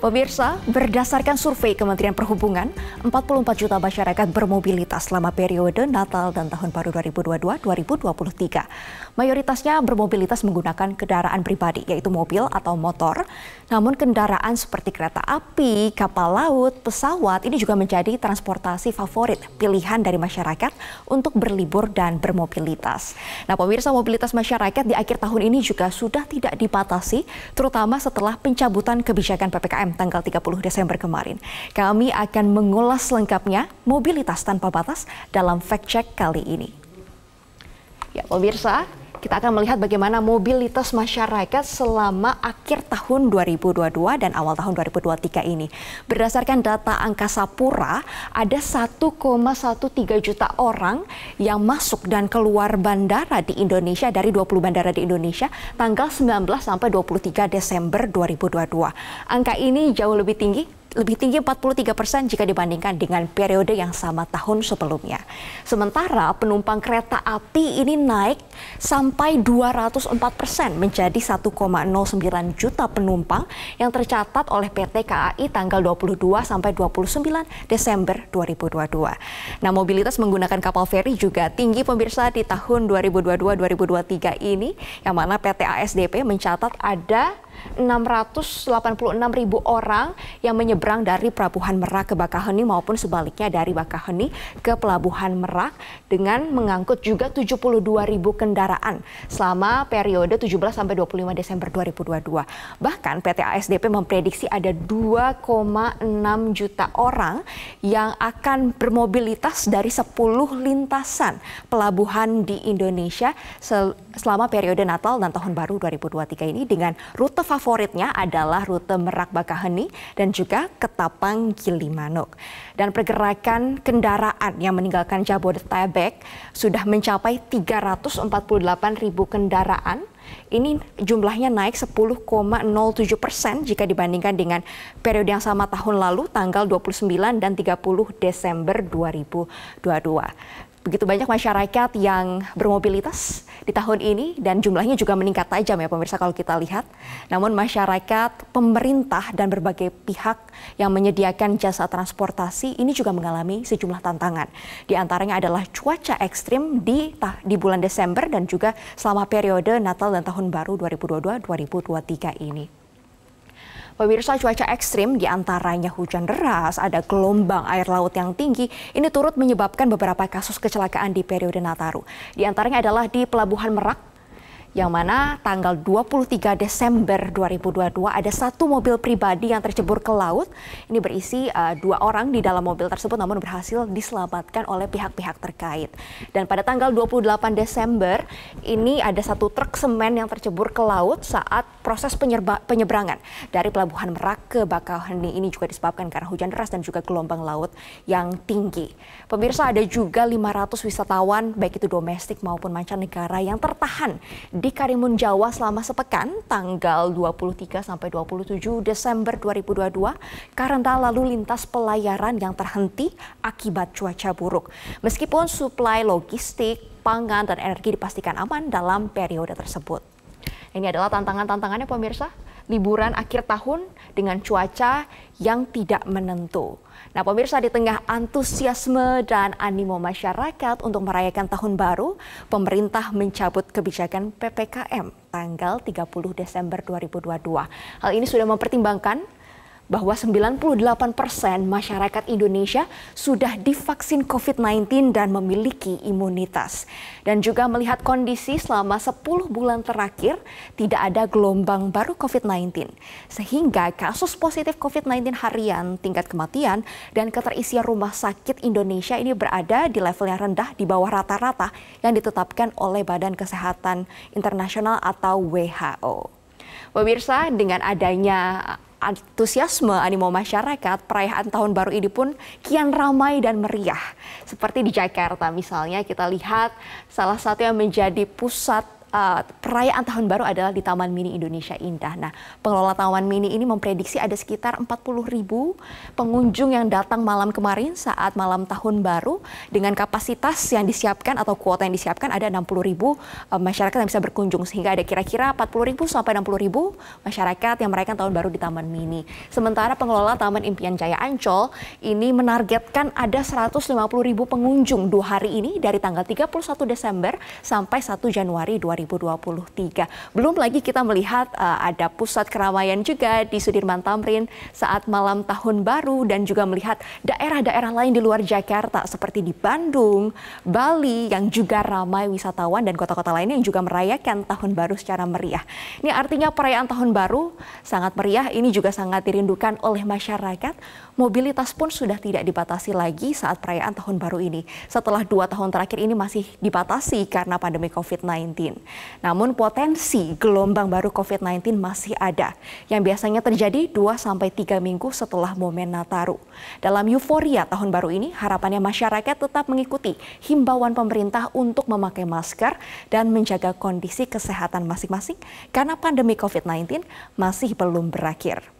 Pemirsa, berdasarkan survei Kementerian Perhubungan, 44 juta masyarakat bermobilitas selama periode Natal dan Tahun Baru 2022-2023. Mayoritasnya bermobilitas menggunakan kendaraan pribadi, yaitu mobil atau motor. Namun kendaraan seperti kereta api, kapal laut, pesawat ini juga menjadi transportasi favorit pilihan dari masyarakat untuk berlibur dan bermobilitas. Nah, pemirsa mobilitas masyarakat di akhir tahun ini juga sudah tidak dibatasi, terutama setelah pencabutan kebijakan PPKM PPKM tanggal 30 Desember kemarin. Kami akan mengulas lengkapnya mobilitas tanpa batas dalam fact check kali ini. Ya, pemirsa, kita akan melihat bagaimana mobilitas masyarakat selama akhir tahun 2022 dan awal tahun 2023 ini. Berdasarkan data Angkasa Pura, ada 1,13 juta orang yang masuk dan keluar bandara di Indonesia dari 20 bandara di Indonesia tanggal 19 sampai 23 Desember 2022. Angka ini jauh lebih tinggi lebih tinggi 43 persen jika dibandingkan dengan periode yang sama tahun sebelumnya. Sementara penumpang kereta api ini naik sampai 204 persen menjadi 1,09 juta penumpang yang tercatat oleh PT KAI tanggal 22 sampai 29 Desember 2022. Nah mobilitas menggunakan kapal feri juga tinggi pemirsa di tahun 2022-2023 ini yang mana PT ASDP mencatat ada 686 ribu orang yang menyeberang dari Pelabuhan Merak ke Bakaheni maupun sebaliknya dari Bakaheni ke Pelabuhan Merak dengan mengangkut juga 72 ribu kendaraan selama periode 17 sampai 25 Desember 2022. Bahkan PT ASDP memprediksi ada 2,6 juta orang yang akan bermobilitas dari 10 lintasan pelabuhan di Indonesia selama periode Natal dan Tahun Baru 2023 ini dengan rute rute favoritnya adalah rute Merak Bakaheni dan juga Ketapang Gilimanuk. Dan pergerakan kendaraan yang meninggalkan Jabodetabek sudah mencapai 348 ribu kendaraan. Ini jumlahnya naik 10,07 persen jika dibandingkan dengan periode yang sama tahun lalu tanggal 29 dan 30 Desember 2022 begitu banyak masyarakat yang bermobilitas di tahun ini dan jumlahnya juga meningkat tajam ya pemirsa kalau kita lihat. Namun masyarakat, pemerintah dan berbagai pihak yang menyediakan jasa transportasi ini juga mengalami sejumlah tantangan. Di antaranya adalah cuaca ekstrim di di bulan Desember dan juga selama periode Natal dan Tahun Baru 2022-2023 ini. Pemirsa cuaca ekstrim diantaranya hujan deras, ada gelombang air laut yang tinggi, ini turut menyebabkan beberapa kasus kecelakaan di periode Nataru. Di antaranya adalah di Pelabuhan Merak, yang mana tanggal 23 Desember 2022 ada satu mobil pribadi yang tercebur ke laut. Ini berisi uh, dua orang di dalam mobil tersebut namun berhasil diselamatkan oleh pihak-pihak terkait. Dan pada tanggal 28 Desember ini ada satu truk semen yang tercebur ke laut saat proses penyeberangan dari pelabuhan Merak ke Bakauheni ini juga disebabkan karena hujan deras dan juga gelombang laut yang tinggi. Pemirsa ada juga 500 wisatawan baik itu domestik maupun mancanegara yang tertahan di Karimun Jawa selama sepekan tanggal 23 sampai 27 Desember 2022 karena lalu lintas pelayaran yang terhenti akibat cuaca buruk. Meskipun suplai logistik, pangan dan energi dipastikan aman dalam periode tersebut. Ini adalah tantangan-tantangannya pemirsa liburan akhir tahun dengan cuaca yang tidak menentu. Nah, pemirsa di tengah antusiasme dan animo masyarakat untuk merayakan tahun baru, pemerintah mencabut kebijakan PPKM tanggal 30 Desember 2022. Hal ini sudah mempertimbangkan bahwa 98% masyarakat Indonesia sudah divaksin COVID-19 dan memiliki imunitas. Dan juga melihat kondisi selama 10 bulan terakhir tidak ada gelombang baru COVID-19. Sehingga kasus positif COVID-19 harian, tingkat kematian, dan keterisian rumah sakit Indonesia ini berada di level yang rendah di bawah rata-rata yang ditetapkan oleh Badan Kesehatan Internasional atau WHO. Pemirsa, dengan adanya antusiasme animo masyarakat, perayaan tahun baru ini pun kian ramai dan meriah. Seperti di Jakarta misalnya, kita lihat salah satu yang menjadi pusat Eh, perayaan tahun baru adalah di Taman Mini Indonesia Indah. Nah, pengelola Taman Mini ini memprediksi ada sekitar 40 ribu pengunjung yang datang malam kemarin saat malam tahun baru dengan kapasitas yang disiapkan atau kuota yang disiapkan ada 60 ribu eh, masyarakat yang bisa berkunjung sehingga ada kira-kira 40 ribu sampai 60 ribu masyarakat yang merayakan tahun baru di Taman Mini. Sementara pengelola Taman Impian Jaya Ancol ini menargetkan ada 150 ribu pengunjung dua hari ini dari tanggal 31 Desember sampai 1 Januari 2020. 2023. Belum lagi kita melihat uh, ada pusat keramaian juga di Sudirman Tamrin saat malam tahun baru dan juga melihat daerah-daerah lain di luar Jakarta seperti di Bandung, Bali yang juga ramai wisatawan dan kota-kota lainnya yang juga merayakan tahun baru secara meriah. Ini artinya perayaan tahun baru sangat meriah ini juga sangat dirindukan oleh masyarakat. Mobilitas pun sudah tidak dibatasi lagi saat perayaan tahun baru ini. Setelah dua tahun terakhir ini masih dibatasi karena pandemi COVID-19. Namun potensi gelombang baru COVID-19 masih ada yang biasanya terjadi 2-3 minggu setelah momen Nataru. Dalam euforia tahun baru ini, harapannya masyarakat tetap mengikuti himbauan pemerintah untuk memakai masker dan menjaga kondisi kesehatan masing-masing karena pandemi COVID-19 masih belum berakhir.